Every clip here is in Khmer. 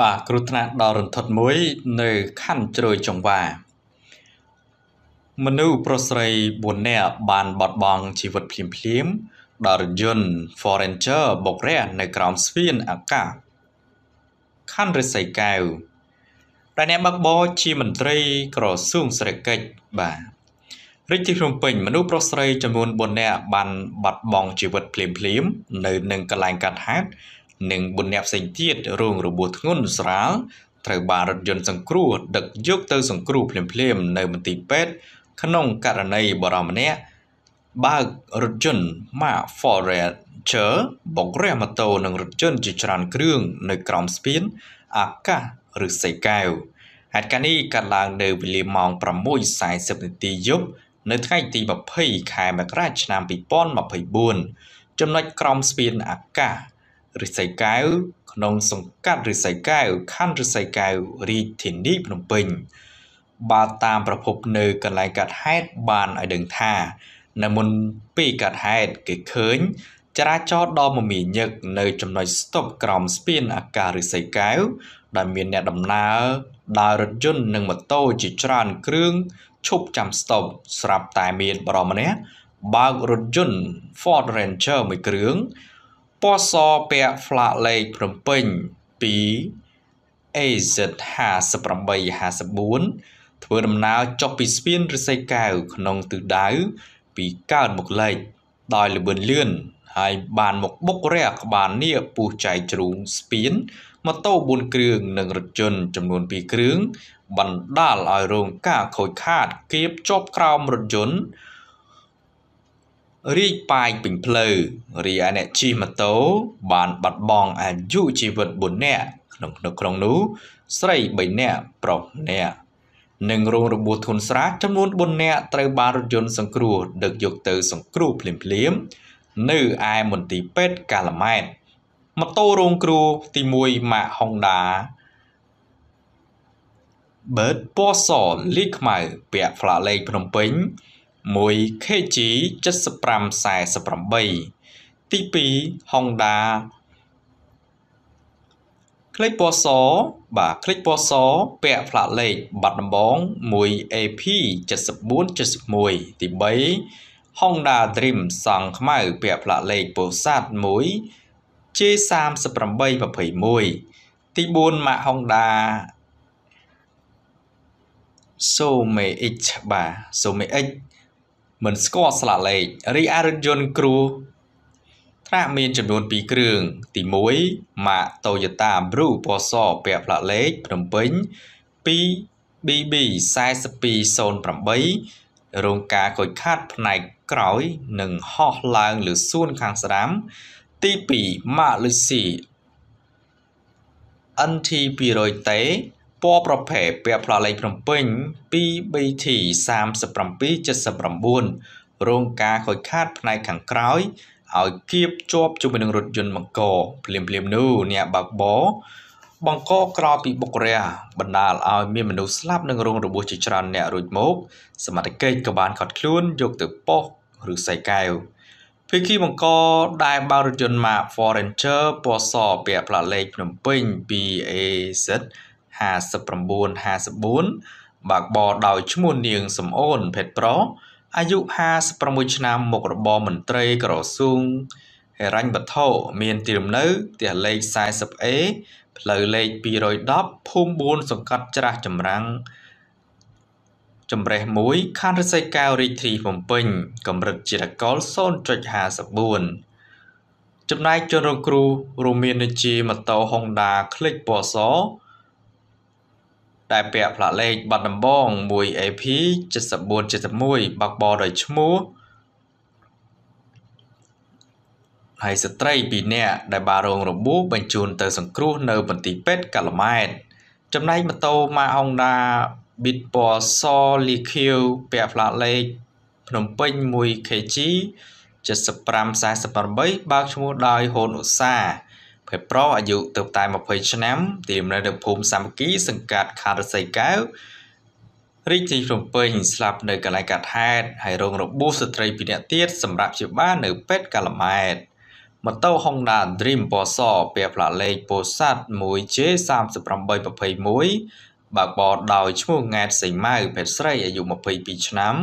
បាទគ្រោះថ្នាក់ដល់រន្ធត់មួយនៅខណ្ឌជ្រោយចង្វា មនុស្សប្រុសស្រី4នាក់បានបាត់បង់ជីវិតភ្លាមភ្លាមដល់រយន្ត Foreigner បុករះនៅក្រោមស្ពានអាកាសខណ្ឌរិស័យកែវដែលអ្នកបើកបរជាមន្ត្រីក្រសួងសេដ្ឋកិច្ចបាទរាជធានីភ្នំពេញមនុស្សប្រុសស្រីចំនួន4នាក់បានបាត់បង់ជីវិតភ្លាមភ្លាមនៅនឹងកន្លែងកាត់ហេតុនិង4អ្នកផ្សេងទៀតរងរបួសធ្ងន់ស្រាលត្រូវបានរថយន្តសង្គ្រោះដឹកយកទៅ សង្គ្រោះភ្លាមៗនៅមន្ទីរពេទ្យក្នុងករណីបរមម្នាក់បើករថយន្ត Mark Forager បុករះម៉ូតូនិងរថយន្តជាច្រើនគ្រឿងនៅក្រោមស្ពានអាកាសឬសេកែវហេតុការណ៍នេះកើតឡើងនៅវេលាម៉ោង6:40នាទីយប់នៅថ្ងៃទី20ខែមករា ឆ្នាំ2024ចំណុចក្រោមស្ពានអាកាសឫស្សីកែវក្នុងសង្កាត់ឫស្សីកែវខណ្ឌឫស្សីកែវរាជធានីភ្នំពេញបើតាមប្រភពនៅកន្លែងកាត់ហេតុបានឲ្យដឹងថានៅមុនពេលកាត់ហេតុគេឃើញចរាចរណ៍ដ៏មមាញឹកនៅចំណុចស្ទប់ក្រោមស្ពានអាកាសឫស្សីកែវដែលមានអ្នកដំណើរដើររថយន្តនិងម៉ូតូជាច្រើនគ្រឿងឈប់ចាំស្ទប់ស្រាប់តែមានបរិម្នាក់បើករថយន្ត Ford Ranger មួយគ្រឿងសសពាក់ផ្លាកលេខ7ពេញ2 AZ 5854ធ្វើដំណើរចុះពីស្ពានរស័យកៅក្នុងទិសដៅពីកើតមកលិចដោយលបឿនលឿនហើយបានមកបុករះក្បាលនៀពុះចែកជ្រូងស្ពានម៉ូតូ4គ្រឿងនិងរថយន្តចំនួន2គ្រឿងបណ្ដាលឲ្យរោងការខូចខាតគៀបជាប់ក្រោមរថយន្តរីកប៉ាយពេញផ្លូវរីឯអ្នកជិះម៉ូតូ បានបាត់បង់អាយុជីវិត4នាក់ក្នុងក្នុងនោះស្រី3នាក់ប្រុសម្នាក់និងរងរបួសធ្ងន់ស្រាលចំនួន4នាក់ត្រូវបានរថយន្តសង្គ្រោះដឹកយកទៅសង្គ្រោះភ្លាមភ្លាមនៅឯមន្ទីរពេទ្យកាឡាម៉ែតម៉ូតូរងគ្រោះទី1ម៉ាក Honda Bird ពណ៌សលីខ្មៅពាក់ផ្លាកលេខភ្នំពេញ1 kg 7548ទី2 Honda คลิกពណ៌សបាទคลิกពណ៌សពាក់ផ្លាកលេខបាត់ដំបង1 AP 7471ទី3 Honda Dream សង់ខ្មៅពាក់ផ្លាកលេខពោធិ៍សាត់1 J3821 ទី4ម៉ាក Honda Some X បាទ Some X មិនស្គាល់ស្លាកលេខរីឯរថយន្តគ្រួត្រាក់មានចំនួន2គ្រឿងទី1ម៉ាក Toyota Bruu ពណ៌សពាក់ផ្លាកលេខភ្នំពេញ 2BB 4208រោងការកូចខាតផ្នែកក្រោយនិងហោះឡើងលើសួនខាងស្ដាំ ទី2ម៉ាក Lucy NT200T ពណ៌ប្រភេទពាក់ផ្លាលេខភ្នំពេញ 2BT 3779រោងការខូចខាតផ្នែកខាងក្រោយឲ្យគៀបជាប់ជាមួយនឹងរថយន្តបង្កភ្លាមភ្លាមនោះអ្នកបើកបរបង្កក្រពីបុករះបណ្ដាលឲ្យមានមនុស្សស្លាប់និងរងរបួសជាច្រើនអ្នករួចមក សមត្ថកិច្ចក៏បានខត់ខ្លួនយកទៅប៉ុសឬសៃកែវភិគីបង្កដែលបើករថយន្តម៉ាក Forerunner ពណ៌សពាក់ផ្លាកលេខភ្នំពេញ 2AZ 5954បើកបរដោយឈ្មោះនាងសំអូន ភេទប្រុសអាយុ56ឆ្នាំមុខរបរមន្ត្រីក្រសួងហិរញ្ញវត្ថុមានទីលំនៅផ្ទះលេខ 40A ផ្លូវលេខ210ភូមិ4សង្កាត់ច្រាស់ចម្រាំង ចម្រេះ1ខណ្ឌរសីកែវរាជធានីភ្នំពេញកម្រិតជាតិកល0.54ចំណែកជនរងគ្រោះរួមមានដូចជាម៉ូតូ Honda Click ពណ៌សដែលពាក់ផ្លាកលេខបាត់ដំបង 1AP 7471បាក់បោដោយឈ្មោះហើយស្ត្រី2នាក់ដែលបានរងរបួសបញ្ជូនទៅសង្គ្រោះនៅមន្ទីរពេទ្យកលម៉ែតចំណែកម៉ូតូម៉ាក Honda Beat ពណ៌សលីខៀវពាក់ផ្លាកលេខភ្នំពេញ 1KG 7548បើកឈ្មោះដោយហ៊ុនឧស្សាហ៍ភេប្រុសអាយុទៅតែ20ឆ្នាំទីមនៅនៅភូមិសាមគ្គីសង្កាត់ខារសីកែវរាជធានីភ្នំពេញស្លាប់នៅកន្លែងកាត់ហេតុហើយរងរបួសស្ត្រីពីរនាក់ទៀតសម្រាប់ជាបាននៅពេទ្យកាលម៉ែតម៉ូតូ Honda Dream ពណ៌សពាក់ផ្លាកលេខពោធិ៍សាត់ 1J3821 បើកបរដោយឈ្មោះង៉ែតសីម៉ៅភេទស្រីអាយុ22ឆ្នាំ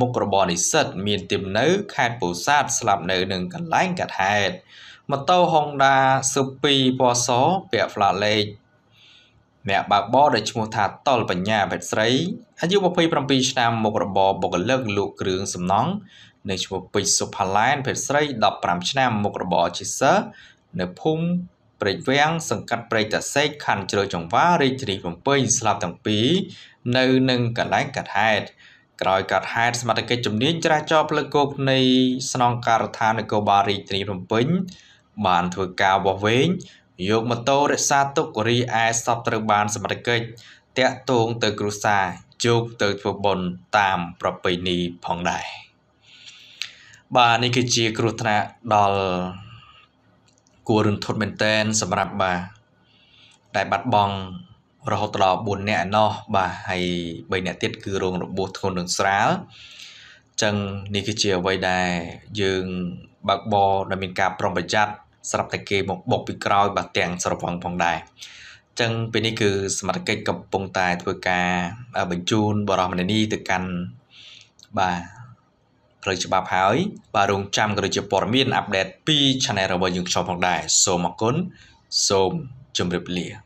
មុខរបរនិស្សិត មានទីមនៅខេត្តពោធិ៍សាត់ស្លាប់នៅនឹងកន្លែងកាត់ហេតុម៉ូតូ Honda Super ពណ៌សពាក់ flat លេខអ្នកបើកបរដែលឈ្មោះថាតល បញ្ញាភេទស្រីអាយុ27ឆ្នាំមុខរបរបុគ្គលិកលក់គ្រឿងសំណង់នៅឈ្មោះពេជ្រសុផាឡែនភេទស្រី15ឆ្នាំមុខរបរជាសិស្សនៅភូមិព្រែកវាំងសង្កាត់ព្រែកតាសេកខណ្ឌជ្រោយចង្វារាជធានីភ្នំពេញស្លាប់ទាំងពីរនៅនឹងកន្លែង កាត់ហេតុក្រោយកាត់ហេតុសមត្ថកិច្ចជំនាញចរាចរណ៍ផ្លូវគោកនៃស្នងការដ្ឋាននគរបាលរាជធានីភ្នំពេញបានធ្វើការវាស់វែងយកម៉ូតូរក្សាទុករីឯសពត្រូវបានសមត្ថកិច្ចតាក់ទងទៅគ្រួសារជោគទៅធ្វើបុណ្យតាមប្រពៃណីផងដែរបាទនេះគឺជាគ្រោះថ្នាក់ដល់គួររន្ធត់មែនតែនសម្រាប់បាទដែលបាត់បង់រហូតដល់4នាក់ឯណោះ បាទហើយ3នាក់ទៀតគឺរងរបួសធ្ងន់នឹងស្រាលចឹងនេះគឺជាអ្វីដែលយើងបើកបរដែលមានការប្រុងប្រយ័ត្នស្រាប់តែគេមកបុកពីក្រោយបាត់ទាំងស្រវឹងផងដែរចឹងពេលនេះគឺសមាជិកកំពុងតែធ្វើការបញ្ជូនបរិមនីទៅកាន់បាទផ្លូវច្បាប់ហើយបាទរងចាំក៏ដូចជាព័ត៌មានអាប់ដេតពី Channel របស់យើងខ្ញុំផងដែរសូមអរគុណសូមជម្រាបលា